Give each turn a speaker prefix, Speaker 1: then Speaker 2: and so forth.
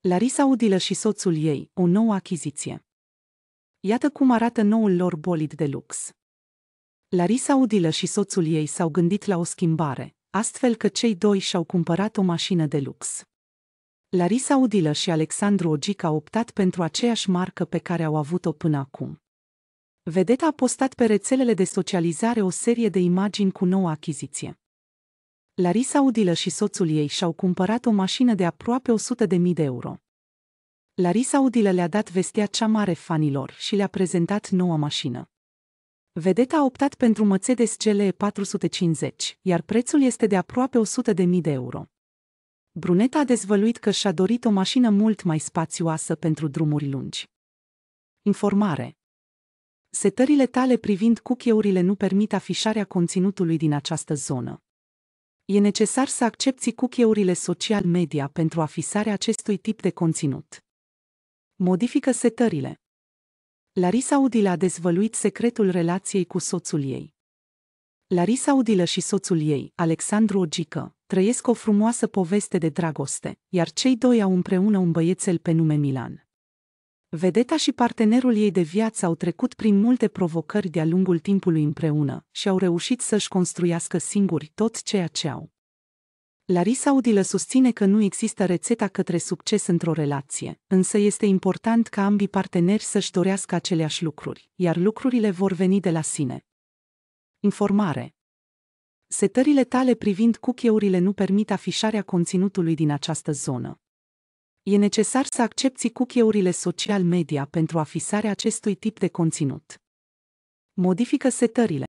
Speaker 1: Larisa Udilă și soțul ei, o nouă achiziție. Iată cum arată noul lor bolid de lux. Larisa Udilă și soțul ei s-au gândit la o schimbare, astfel că cei doi și-au cumpărat o mașină de lux. Larisa Udilă și Alexandru Ogic au optat pentru aceeași marcă pe care au avut-o până acum. Vedeta a postat pe rețelele de socializare o serie de imagini cu noua achiziție. Larisa Udilă și soțul ei și-au cumpărat o mașină de aproape 100.000 de euro. Larisa Udilă le-a dat vestea cea mare fanilor și le-a prezentat noua mașină. Vedeta a optat pentru Mercedes GLE 450, iar prețul este de aproape 100.000 de euro. Bruneta a dezvăluit că și-a dorit o mașină mult mai spațioasă pentru drumuri lungi. Informare Setările tale privind cookie-urile nu permit afișarea conținutului din această zonă. E necesar să accepti cookie-urile social media pentru afișarea acestui tip de conținut. Modifică setările. Larisa Udila a dezvăluit secretul relației cu soțul ei. Larisa Udilă și soțul ei, Alexandru Ogică, trăiesc o frumoasă poveste de dragoste, iar cei doi au împreună un băiețel pe nume Milan. Vedeta și partenerul ei de viață au trecut prin multe provocări de-a lungul timpului împreună și au reușit să-și construiască singuri tot ceea ce au. Larisa Udilă susține că nu există rețeta către succes într-o relație, însă este important ca ambii parteneri să-și dorească aceleași lucruri, iar lucrurile vor veni de la sine. Informare Setările tale privind cookie-urile nu permit afișarea conținutului din această zonă e necesar să accepti cookie-urile social media pentru afisarea acestui tip de conținut. Modifică setările.